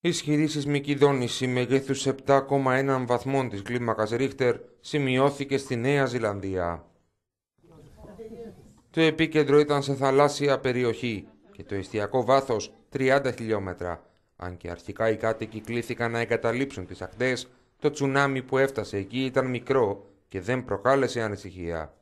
σεισμική δόνηση μεγέθους 7,1 βαθμών της κλίμακας Ρίχτερ σημειώθηκε στη Νέα Ζηλανδία. Το επίκεντρο ήταν σε θαλάσσια περιοχή και το εστιακό βάθος 30 χιλιόμετρα. Αν και αρχικά οι κάτοικοι κλήθηκαν να εγκαταλείψουν τις ακτές, το τσουνάμι που έφτασε εκεί ήταν μικρό και δεν προκάλεσε ανησυχία.